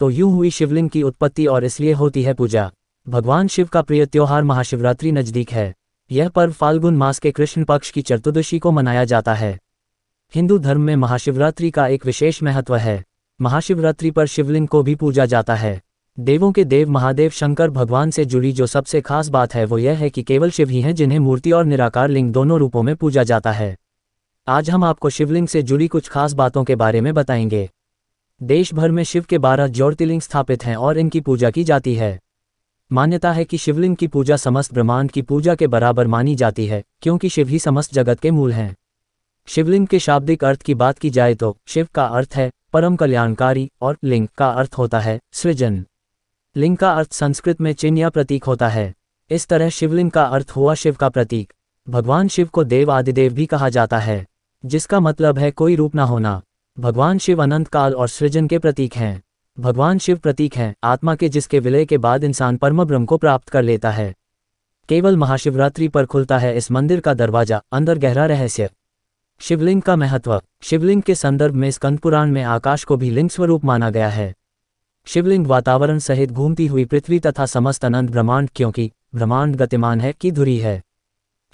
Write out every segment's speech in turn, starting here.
तो यूं हुई शिवलिंग की उत्पत्ति और इसलिए होती है पूजा भगवान शिव का प्रिय त्योहार महाशिवरात्रि नजदीक है यह पर्व फाल्गुन मास के कृष्ण पक्ष की चतुर्दशी को मनाया जाता है हिंदू धर्म में महाशिवरात्रि का एक विशेष महत्व है महाशिवरात्रि पर शिवलिंग को भी पूजा जाता है देवों के देव महादेव शंकर भगवान से जुड़ी जो सबसे खास बात है वो यह है कि केवल शिव ही हैं जिन्हें मूर्ति और निराकार लिंग दोनों रूपों में पूजा जाता है आज हम आपको शिवलिंग से जुड़ी कुछ खास बातों के बारे में बताएंगे देश भर में शिव के बारह ज्योतिर्लिंग स्थापित हैं और इनकी पूजा की जाती है मान्यता है कि शिवलिंग की पूजा समस्त ब्रह्मांड की पूजा के बराबर मानी जाती है क्योंकि शिव ही समस्त जगत के मूल हैं शिवलिंग के शाब्दिक अर्थ की बात की जाए तो शिव का अर्थ है परम कल्याणकारी और लिंग का अर्थ होता है सृजन लिंग का अर्थ संस्कृत में चिन्ह या प्रतीक होता है इस तरह शिवलिंग का अर्थ हुआ शिव का प्रतीक भगवान शिव को देव आदिदेव भी कहा जाता है जिसका मतलब है कोई रूप ना होना भगवान शिव अनंत काल और सृजन के प्रतीक हैं भगवान शिव प्रतीक हैं आत्मा के जिसके विलय के बाद इंसान परम ब्रह्म को प्राप्त कर लेता है केवल महाशिवरात्रि पर खुलता है इस मंदिर का दरवाजा अंदर गहरा रहस्य शिवलिंग का महत्व शिवलिंग के संदर्भ में स्कंद पुराण में आकाश को भी लिंग स्वरूप माना गया है शिवलिंग वातावरण सहित घूमती हुई पृथ्वी तथा समस्त अनंत ब्रह्मांड क्योंकि ब्रह्मांड गतिमान है की धुरी है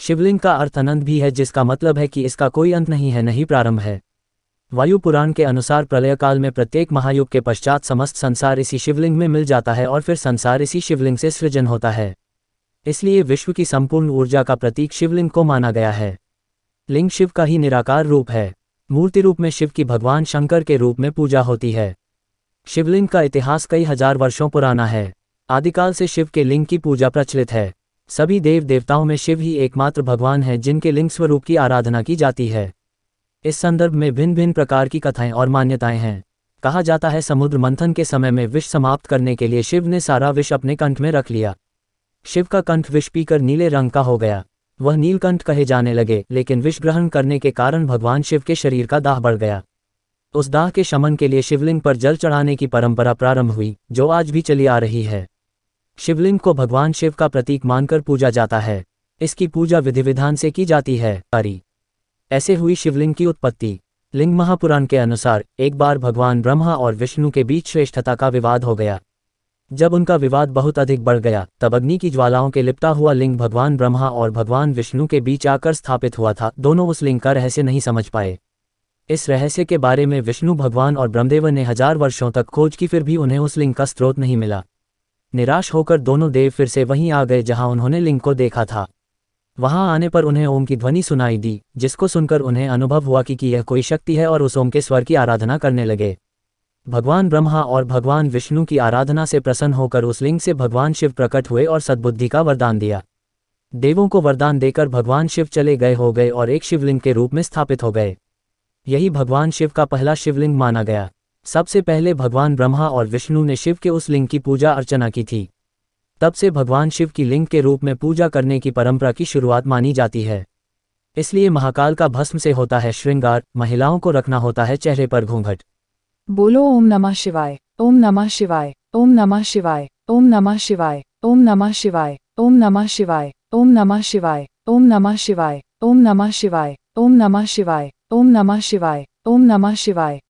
शिवलिंग का अर्थ अनंत भी है जिसका मतलब है कि इसका कोई अंत नहीं है नहीं प्रारंभ है वायु पुराण के अनुसार प्रलयकाल में प्रत्येक महायुग के पश्चात समस्त संसार इसी शिवलिंग में मिल जाता है और फिर संसार इसी शिवलिंग से सृजन होता है इसलिए विश्व की संपूर्ण ऊर्जा का प्रतीक शिवलिंग को माना गया है लिंग शिव का ही निराकार रूप है मूर्ति रूप में शिव की भगवान शंकर के रूप में पूजा होती है शिवलिंग का इतिहास कई हजार वर्षों पुराना है आदिकाल से शिव के लिंग की पूजा प्रचलित है सभी देव देवताओं में शिव ही एकमात्र भगवान है जिनके लिंग स्वरूप की आराधना की जाती है इस संदर्भ में भिन्न भिन्न प्रकार की कथाएं और मान्यताएं हैं कहा जाता है समुद्र मंथन के समय में विष समाप्त करने के लिए शिव ने सारा विष अपने कंठ में रख लिया शिव का कंठ विष पीकर नीले रंग का हो गया वह नीलकंठ कहे जाने लगे लेकिन विष ग्रहण करने के कारण भगवान शिव के शरीर का दाह बढ़ गया उस दाह के शमन के लिए शिवलिंग पर जल चढ़ाने की परंपरा प्रारंभ हुई जो आज भी चली आ रही है शिवलिंग को भगवान शिव का प्रतीक मानकर पूजा जाता है इसकी पूजा विधि विधान से की जाती है तारी ऐसे हुई शिवलिंग की उत्पत्ति लिंग महापुराण के अनुसार एक बार भगवान ब्रह्मा और विष्णु के बीच श्रेष्ठता का विवाद हो गया जब उनका विवाद बहुत अधिक बढ़ गया तब अग्नि की ज्वालाओं के लिपटा हुआ लिंग भगवान ब्रह्मा और भगवान विष्णु के बीच आकर स्थापित हुआ था दोनों उस लिंग का रहस्य नहीं समझ पाए इस रहस्य के बारे में विष्णु भगवान और ब्रह्मदेव ने हजार वर्षों तक खोज की फिर भी उन्हें उस लिंग का स्रोत नहीं मिला निराश होकर दोनों देव फिर से वहीं आ गए जहां उन्होंने लिंग को देखा था वहां आने पर उन्हें ओम की ध्वनि सुनाई दी जिसको सुनकर उन्हें अनुभव हुआ कि, कि यह कोई शक्ति है और उस ओम के स्वर की आराधना करने लगे भगवान ब्रह्मा और भगवान विष्णु की आराधना से प्रसन्न होकर उस लिंग से भगवान शिव प्रकट हुए और सद्बुद्धि का वरदान दिया देवों को वरदान देकर भगवान शिव चले गए हो गए और एक शिवलिंग के रूप में स्थापित हो गए यही भगवान शिव का पहला शिवलिंग माना गया सबसे पहले भगवान ब्रह्मा और विष्णु ने शिव के उस लिंग की पूजा अर्चना की थी तब से भगवान शिव की लिंग के रूप में पूजा करने की परंपरा की शुरुआत मानी जाती है इसलिए महाकाल का भस्म से होता है श्रृंगार महिलाओं को रखना होता है चेहरे पर घूंघट बोलो ओम नमः शिवाय ओम नमः शिवाय ओम नमः शिवाय ओम नमः शिवाय ओम नमः शिवाय ओम नमः शिवाय ओम नमः शिवाय ओम नमः शिवाय ओम नमः शिवाय ओम नमः शिवाय ओम नमः शिवाय ओम नमः शिवाय